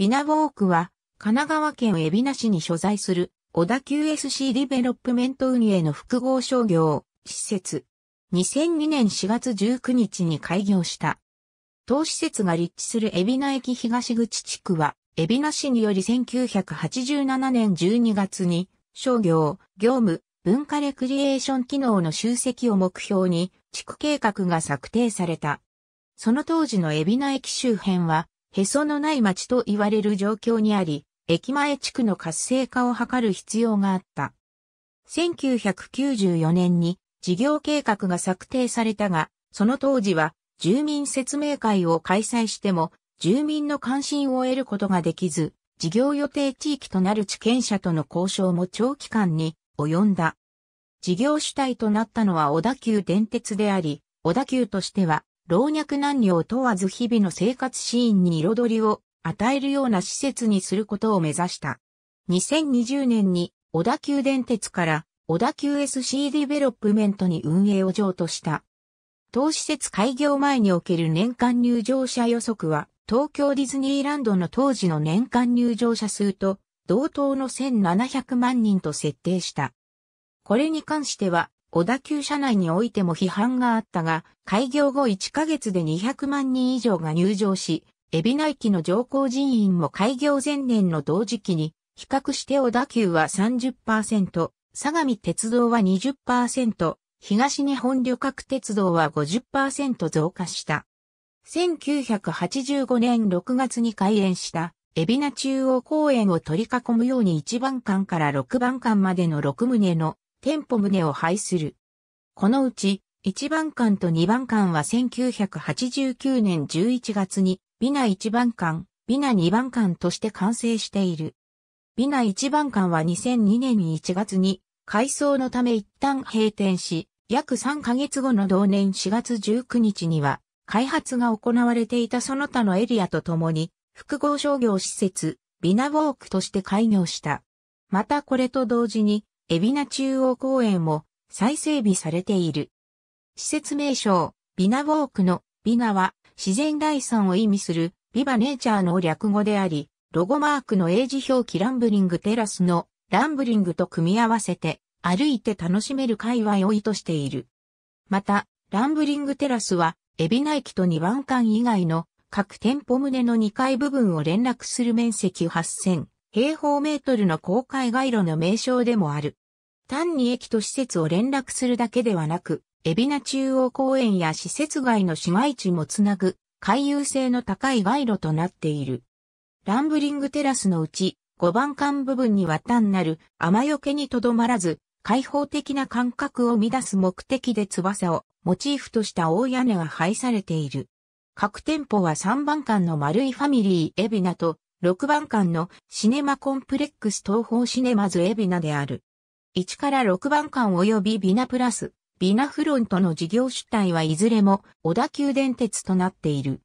ビナウォークは、神奈川県海老名市に所在する、小田急 SC ディベロップメント運営の複合商業、施設。2002年4月19日に開業した。当施設が立地する海老名駅東口地区は、海老名市により1987年12月に、商業、業務、文化レクリエーション機能の集積を目標に、地区計画が策定された。その当時の海老名駅周辺は、へそのない町と言われる状況にあり、駅前地区の活性化を図る必要があった。1994年に事業計画が策定されたが、その当時は住民説明会を開催しても、住民の関心を得ることができず、事業予定地域となる地権者との交渉も長期間に及んだ。事業主体となったのは小田急電鉄であり、小田急としては老若男女を問わず日々の生活シーンに彩りを与えるような施設にすることを目指した。2020年に小田急電鉄から小田急 SC ディベロップメントに運営を譲渡した。当施設開業前における年間入場者予測は、東京ディズニーランドの当時の年間入場者数と同等の1700万人と設定した。これに関しては、小田急社内においても批判があったが、開業後1ヶ月で200万人以上が入場し、海老名駅の乗降人員も開業前年の同時期に、比較して小田急は30%、相模鉄道は20%、東日本旅客鉄道は50%増加した。1985年6月に開園した海老名中央公園を取り囲むように1番館から6番館までの6棟の店舗棟を廃する。このうち、1番館と2番館は1989年11月に、ビナ1番館、ビナ2番館として完成している。ビナ1番館は2002年1月に、改装のため一旦閉店し、約3ヶ月後の同年4月19日には、開発が行われていたその他のエリアとともに、複合商業施設、ビナウォークとして開業した。またこれと同時に、海老名中央公園も再整備されている。施設名称、ビナウォークのビナは自然財産を意味するビバネーチャーの略語であり、ロゴマークの英字表記ランブリングテラスのランブリングと組み合わせて歩いて楽しめる界隈を意図している。また、ランブリングテラスは、海老名駅と2番間以外の各店舗棟の2階部分を連絡する面積8000平方メートルの公開街路の名称でもある。単に駅と施設を連絡するだけではなく、海老名中央公園や施設外の市街地もつなぐ、回遊性の高い街路となっている。ランブリングテラスのうち、5番間部分には単なる雨よけにとどまらず、開放的な感覚を生み出す目的で翼をモチーフとした大屋根が配されている。各店舗は3番館の丸いファミリー海老名と6番館のシネマコンプレックス東方シネマズ海老名である。1から6番間及びビナプラス、ビナフロントの事業主体はいずれも小田急電鉄となっている。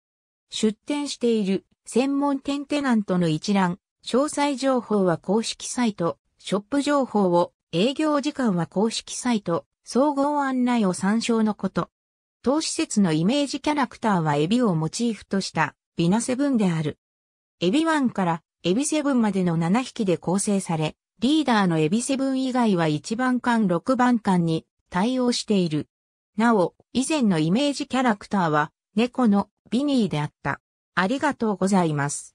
出展している専門店テナントの一覧、詳細情報は公式サイト、ショップ情報を、営業時間は公式サイト、総合案内を参照のこと。当施設のイメージキャラクターはエビをモチーフとしたビナセブンである。エビ1からエビセブンまでの7匹で構成され、リーダーのエビセブン以外は1番間6番間に対応している。なお、以前のイメージキャラクターは猫のビニーであった。ありがとうございます。